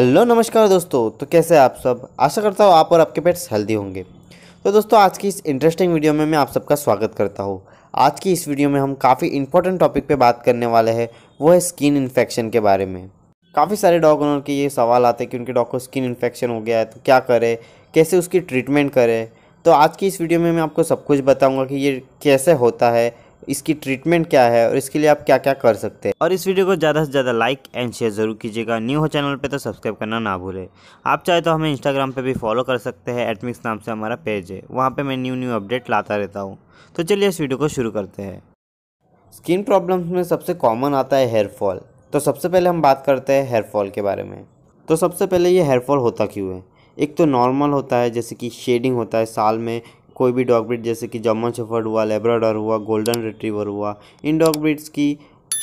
hello नमस्कार दोस्तों तो कैसे आप सब आशा करता हूँ आप और आपके पेट्स हेल्दी होंगे तो दोस्तों आज की इस इंटरेस्टिंग वीडियो में मैं आप सबका स्वागत करता हूँ आज की इस वीडियो में हम काफ़ी इंपॉर्टेंट टॉपिक पे बात करने वाले हैं वो है स्किन इन्फेक्शन के बारे में काफ़ी सारे डॉग ओनर के ये सवाल आते हैं कि उनके डॉग को स्किन इन्फेक्शन हो गया है तो क्या करें कैसे उसकी ट्रीटमेंट करें तो आज की इस वीडियो में मैं आपको सब कुछ बताऊँगा कि ये कैसे होता है इसकी ट्रीटमेंट क्या है और इसके लिए आप क्या क्या कर सकते हैं और इस वीडियो को ज़्यादा से ज़्यादा लाइक एंड शेयर जरूर कीजिएगा न्यू हो चैनल पे तो सब्सक्राइब करना ना भूलें आप चाहे तो हमें इंस्टाग्राम पे भी फॉलो कर सकते हैं एटमिक्स नाम से हमारा पेज है वहाँ पर मैं न्यू न्यू अपडेट लाता रहता हूँ तो चलिए इस वीडियो को शुरू करते हैं स्किन प्रॉब्लम्स में सबसे कॉमन आता है हेयर फॉल तो सबसे पहले हम बात करते हैं हेयर फॉल के बारे में तो सबसे पहले ये हेयर फॉल होता क्यों है एक तो नॉर्मल होता है जैसे कि शेडिंग होता है साल में कोई भी डॉग ब्रिड जैसे कि जर्मन शेफर्ड हुआ लेब्राडर हुआ गोल्डन रिट्रीवर हुआ इन डॉग ब्रिड्स की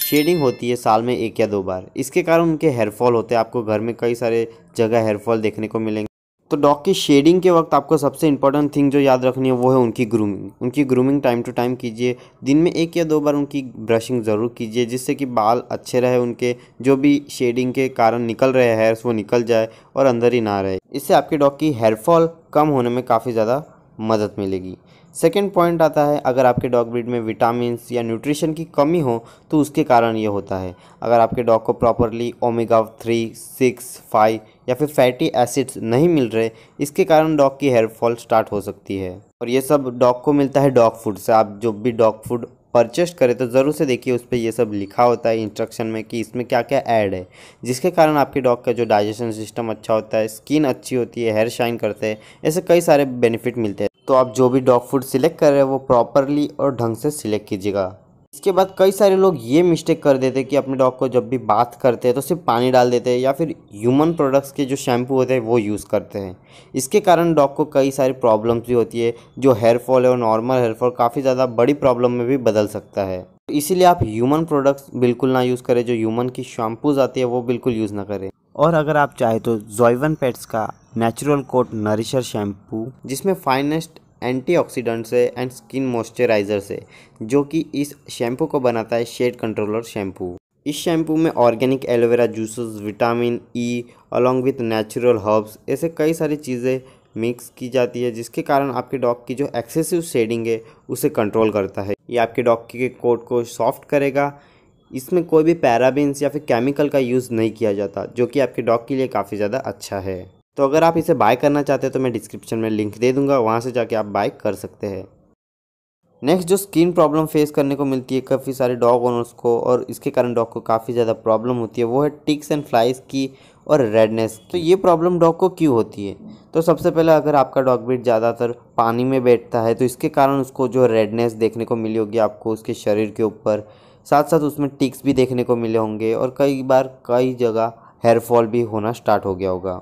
शेडिंग होती है साल में एक या दो बार इसके कारण उनके हेयरफॉल होते हैं आपको घर में कई सारे जगह हेयरफॉल देखने को मिलेंगे तो डॉग की शेडिंग के वक्त आपको सबसे इंपॉर्टेंट थिंग जो याद रखनी है वो है उनकी ग्रूमिंग उनकी ग्रूमिंग टाइम टू टाइम कीजिए दिन में एक या दो बार उनकी ब्रशिंग ज़रूर कीजिए जिससे कि बाल अच्छे रहे उनके जो भी शेडिंग के कारण निकल रहे हेयर्स वो निकल जाए और अंदर ही ना रहे इससे आपके डॉग की हेयरफॉल कम होने में काफ़ी ज़्यादा मदद मिलेगी सेकेंड पॉइंट आता है अगर आपके डॉग ब्रीड में विटामिन या न्यूट्रिशन की कमी हो तो उसके कारण ये होता है अगर आपके डॉग को properly omega three six five या फिर फैटी एसिड्स नहीं मिल रहे इसके कारण डॉग की हेयर फॉल स्टार्ट हो सकती है और ये सब डॉग को मिलता है डॉग फूड से आप जो भी डॉग फूड परचेस करें तो ज़रूर से देखिए उस पर यह सब लिखा होता है इंस्ट्रक्शन में कि इसमें क्या क्या ऐड है जिसके कारण आपके डॉग का जो डाइजेशन सिस्टम अच्छा होता है स्किन अच्छी होती है हेयर शाइन करते हैं ऐसे कई सारे बेनिफिट मिलते हैं तो आप जो भी डॉग फूड सिलेक्ट कर रहे हैं वो प्रॉपरली और ढंग से सिलेक्ट कीजिएगा इसके बाद कई सारे लोग ये मिस्टेक कर देते हैं कि अपने डॉग को जब भी बात करते हैं तो सिर्फ पानी डाल देते हैं या फिर ह्यूमन प्रोडक्ट्स के जो शैम्पू होते हैं वो यूज़ करते हैं इसके कारण डॉग को कई सारी प्रॉब्लम्स भी होती है जो हेयर फॉल है और नॉर्मल हेयर फॉल काफ़ी ज़्यादा बड़ी प्रॉब्लम में भी बदल सकता है तो इसीलिए आप ह्यूमन प्रोडक्ट्स बिल्कुल ना यूज़ करें जो ह्यूमन की शैम्पूज आती है वो बिल्कुल यूज़ ना करें और अगर आप चाहे तो जॉयवन पेट्स का नेचुरल कोट नरिशर शैम्पू जिसमें फाइनेस्ट एंटीऑक्सीडेंट से एंड स्किन मॉइस्चराइज़र से जो कि इस शैम्पू को बनाता है शेड कंट्रोलर शैम्पू इस शैम्पू में organic aloe vera juices vitamin E along with natural herbs ऐसे कई सारी चीज़ें मिक्स की जाती है जिसके कारण आपके डॉग की जो एक्सेसिव शेडिंग है उसे कंट्रोल करता है ये आपके डॉग के कोट को सॉफ्ट करेगा इसमें कोई भी पैराबिन्स या फिर केमिकल का यूज़ नहीं किया जाता जो कि आपके डॉग के लिए काफ़ी ज़्यादा अच्छा है तो अगर आप इसे बाय करना चाहते हैं तो मैं डिस्क्रिप्शन में लिंक दे दूंगा वहाँ से जाके आप बाय कर सकते हैं नेक्स्ट जो स्किन प्रॉब्लम फेस करने को मिलती है काफ़ी सारे डॉग ओनर्स को और इसके कारण डॉग को काफ़ी ज़्यादा प्रॉब्लम होती है वो है टिक्स एंड फ्लाइज की और रेडनेस तो ये प्रॉब्लम डॉग को क्यों होती है तो सबसे पहले अगर आपका डॉग ब्रीड ज़्यादातर पानी में बैठता है तो इसके कारण उसको जो रेडनेस देखने को मिली होगी आपको उसके शरीर के ऊपर साथ साथ उसमें टिक्स भी देखने को मिले होंगे और कई बार कई जगह हेयर फॉल भी होना स्टार्ट हो गया होगा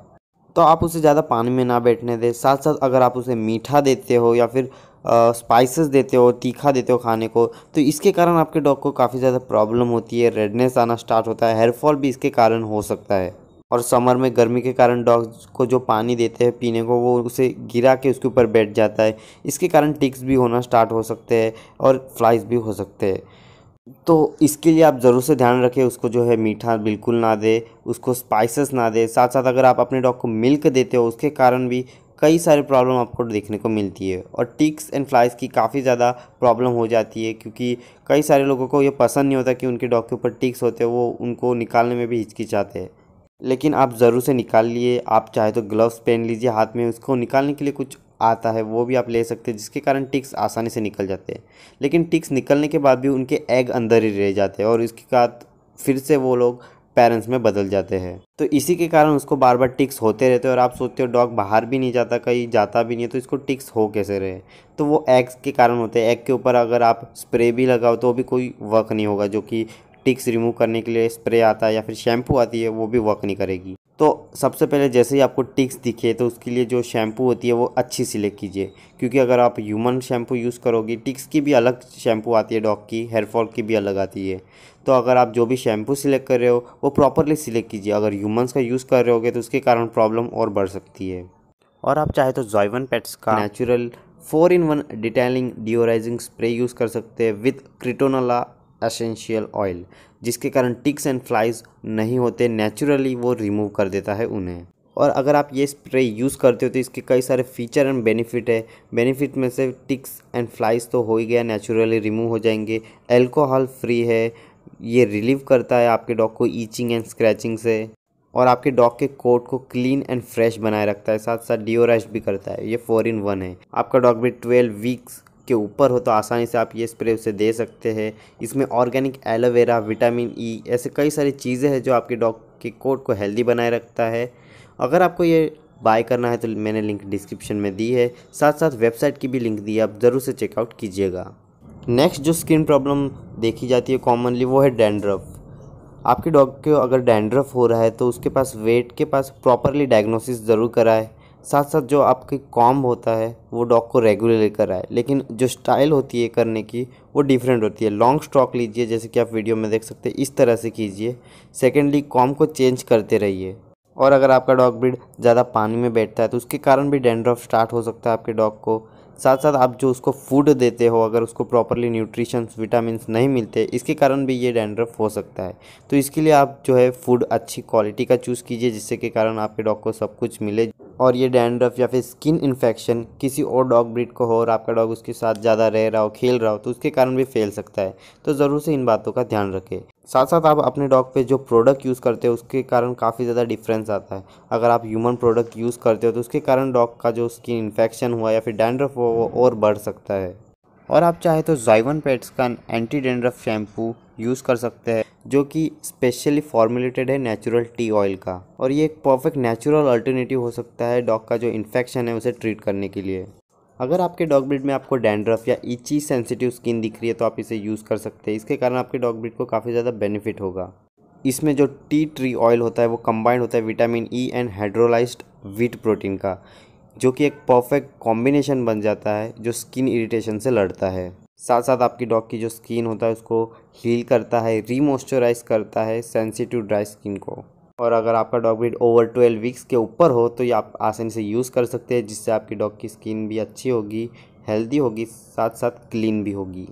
तो आप उसे ज़्यादा पानी में ना बैठने दें साथ साथ अगर आप उसे मीठा देते हो या फिर स्पाइसेस देते हो तीखा देते हो खाने को तो इसके कारण आपके डॉग को काफ़ी ज़्यादा प्रॉब्लम होती है रेडनेस आना स्टार्ट होता है हेयरफॉल भी इसके कारण हो सकता है और समर में गर्मी के कारण डॉग को जो पानी देते हैं पीने को वो उसे गिरा के उसके ऊपर बैठ जाता है इसके कारण टिक्स भी होना स्टार्ट हो सकते हैं और फ्लाइज भी हो सकते हैं तो इसके लिए आप ज़रूर से ध्यान रखें उसको जो है मीठा बिल्कुल ना दे उसको स्पाइसेस ना दे साथ साथ अगर आप अपने डॉग को मिल्क देते हो उसके कारण भी कई सारे प्रॉब्लम आपको देखने को मिलती है और टिक्स एंड फ्लाइज़ की काफ़ी ज़्यादा प्रॉब्लम हो जाती है क्योंकि कई सारे लोगों को ये पसंद नहीं होता कि उनके डॉग के ऊपर टिक्स होते हैं वो उनको निकालने में भी हिचकिचाते हैं लेकिन आप ज़रूर से निकाल लिए आप चाहे तो ग्लव्स पहन लीजिए हाथ में उसको निकालने के लिए कुछ आता है वो भी आप ले सकते हैं जिसके कारण टिक्स आसानी से निकल जाते हैं लेकिन टिक्स निकलने के बाद भी उनके एग अंदर ही रह जाते हैं और इसके बाद फिर से वो लोग पेरेंट्स में बदल जाते हैं तो इसी के कारण उसको बार बार टिक्स होते रहते हैं और आप सोचते हो डॉग बाहर भी नहीं जाता कहीं जाता भी नहीं है तो इसको टिक्स हो कैसे रहे तो वो एग्स के कारण होते हैं एग के ऊपर अगर आप स्प्रे भी लगाओ तो भी कोई वर्क नहीं होगा जो कि टिक्स रिमूव करने के लिए स्प्रे आता है या फिर शैम्पू आती है वो भी वर्क नहीं करेगी तो सबसे पहले जैसे ही आपको टिक्स दिखे तो उसके लिए जो शैम्पू होती है वो अच्छी सिलेक्ट कीजिए क्योंकि अगर आप ह्यूमन शैम्पू यूज़ करोगे टिक्स की भी अलग शैम्पू आती है डॉग की हेयरफॉल की भी अलग आती है तो अगर आप जो भी शैम्पू सिलेक्ट कर रहे हो वो प्रॉपरली सिलेक्ट कीजिए अगर ह्यूमन्स का यूज़ कर रहे होगे तो उसके कारण प्रॉब्लम और बढ़ सकती है और आप चाहे तो जॉयन पेट्स का natural four in one detangling deodorising spray use कर सकते हैं विथ क्रिटोनला एसेंशियल ऑयल जिसके कारण टिक्स एंड फ्लाइज नहीं होते नेचुरली वो रिमूव कर देता है उन्हें और अगर आप ये स्प्रे यूज़ करते हो तो इसके कई सारे फीचर एंड बेनिफिट है बेनिफिट में से टिक्स एंड फ्लाइज तो हो ही गया नेचुरली रिमूव हो जाएंगे एल्कोहल फ्री है ये रिलीव करता है आपके डॉग को ईचिंग एंड स्क्रैचिंग से और आपके डॉग के कोट को क्लीन एंड फ्रेश बनाए रखता है साथ साथ डिओ भी करता है ये फोर इन वन है आपका डॉग भी ट्वेल्व वीक्स के ऊपर हो तो आसानी से आप ये स्प्रे उसे दे सकते हैं इसमें organic aloe vera vitamin E e, ऐसे कई सारी चीज़ें हैं जो आपके डॉग के कोट को हेल्दी बनाए रखता है अगर आपको ये बाय करना है तो मैंने लिंक डिस्क्रिप्शन में दी है साथ साथ वेबसाइट की भी लिंक दी है आप ज़रूर से चेकआउट कीजिएगा नेक्स्ट जो स्किन प्रॉब्लम देखी जाती है कॉमनली वो है डैंड्रफ आपके डॉग को अगर डैंड्रफ हो रहा है तो उसके पास वेट के पास प्रॉपरली डायग्नोसिस ज़रूर कराए साथ साथ जो आपकी कॉम होता है वो डॉग को रेगुलर है लेकिन जो स्टाइल होती है करने की वो डिफरेंट होती है लॉन्ग स्ट्रॉक लीजिए जैसे कि आप वीडियो में देख सकते हैं इस तरह से कीजिए सेकेंडली कॉम को चेंज करते रहिए और अगर आपका डॉग ब्रीड ज़्यादा पानी में बैठता है तो उसके कारण भी डेंड्रॉफ स्टार्ट हो सकता है आपके डॉग को साथ साथ आप जो उसको फूड देते हो अगर उसको प्रॉपरली न्यूट्रिशंस विटामिन नहीं मिलते इसके कारण भी ये डेंड्रफ हो सकता है तो इसके लिए आप जो है फूड अच्छी क्वालिटी का चूज़ कीजिए जिससे के कारण आपके डॉग को सब कुछ मिले और ये डैंड्रफ या फिर स्किन इन्फेक्शन किसी और डॉग ब्रीड को हो और आपका डॉग उसके साथ ज़्यादा रह रहा हो खेल रहा हो तो उसके कारण भी फैल सकता है तो ज़रूर से इन बातों का ध्यान रखें साथ साथ आप अपने डॉग पे जो प्रोडक्ट यूज़ करते हो उसके कारण काफ़ी ज़्यादा डिफरेंस आता है अगर आप ह्यूमन प्रोडक्ट यूज़ करते हो तो उसके कारण डॉग का जो स्किन इन्फेक्शन हुआ या फिर डैंड्रफ हुआ वो और बढ़ सकता है और आप चाहे तो जाइवन पेट्स का एंटी डेंड्रफ शैम्पू यूज़ कर सकते हैं जो कि स्पेशली फॉर्मुलेटेड है नेचुरल टी ऑयल का और ये एक परफेक्ट नेचुरल अल्टरनेटिव हो सकता है डॉग का जो इन्फेक्शन है उसे ट्रीट करने के लिए अगर आपके डॉग ब्रीड में आपको डैंड्रफ या इची सेंसिटिव स्किन दिख रही है तो आप इसे यूज़ कर सकते हैं इसके कारण आपके डॉग ब्रीड को काफ़ी ज़्यादा बेनिफिट होगा इसमें जो टी ट्री ऑयल होता है वो कंबाइंड होता है vitamin E and hydrolysed wheat protein का जो कि एक परफेक्ट कॉम्बिनेशन बन जाता है जो स्किन इरिटेशन से लड़ता है साथ साथ आपकी डॉग की जो स्किन होता है उसको हील करता है रीमॉइस्चराइज करता है सेंसिटिव ड्राई स्किन को और अगर आपका dog breed over twelve weeks के ऊपर हो तो ये आप आसानी से यूज़ कर सकते हैं जिससे आपकी डॉग की स्किन भी अच्छी होगी हेल्दी होगी साथ साथ क्लीन भी होगी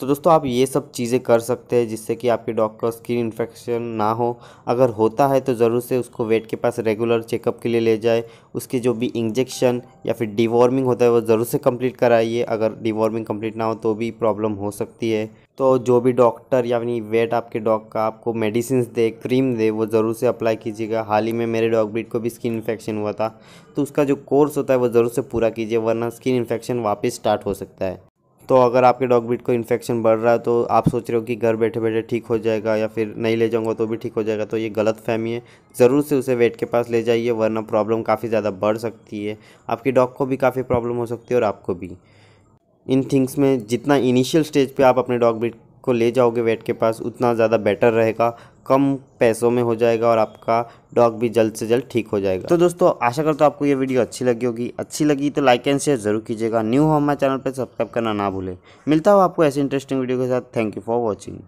तो दोस्तों आप ये सब चीज़ें कर सकते हैं जिससे कि आपके डॉग का स्किन इन्फेक्शन ना हो अगर होता है तो ज़रूर से उसको वेट के पास रेगुलर चेकअप के लिए ले जाए उसके जो भी इंजेक्शन या फिर डिवॉर्मिंग होता है वो ज़रूर से कंप्लीट कराइए अगर डिवॉर्मिंग कंप्लीट ना हो तो भी प्रॉब्लम हो सकती है तो जो भी डॉक्टर यानी वेट आपके डॉग का आपको मेडिसिन दे क्रीम दे वो ज़रूर से अप्लाई कीजिएगा हाल ही में मेरे डॉग ब्रीड को भी स्किन इन्फेक्शन हुआ था तो उसका जो कोर्स होता है वो ज़रूर से पूरा कीजिए वरना स्किन इन्फेक्शन वापस स्टार्ट हो सकता है तो अगर आपके डॉग बीट को इन्फेक्शन बढ़ रहा है तो आप सोच रहे हो कि घर बैठे बैठे ठीक हो जाएगा या फिर नहीं ले जाऊंगा तो भी ठीक हो जाएगा तो ये गलत फहमी है ज़रूर से उसे वेट के पास ले जाइए वरना प्रॉब्लम काफ़ी ज़्यादा बढ़ सकती है आपके डॉग को भी काफ़ी प्रॉब्लम हो सकती है और आपको भी इन थिंग्स में जितना इनिशियल स्टेज पे आप अपने डॉग बीट को ले जाओगे वेट के पास उतना ज़्यादा बेटर रहेगा कम पैसों में हो जाएगा और आपका डॉग भी जल्द से जल्द ठीक हो जाएगा तो दोस्तों आशा करता हूँ आपको ये वीडियो अच्छी लगी होगी अच्छी लगी तो लाइक एंड शेयर ज़रूर कीजिएगा न्यू हो हमारे चैनल पर सब्सक्राइब करना ना भूलें मिलता हो आपको ऐसे इंटरेस्टिंग वीडियो के साथ थैंक यू फॉर वॉचिंग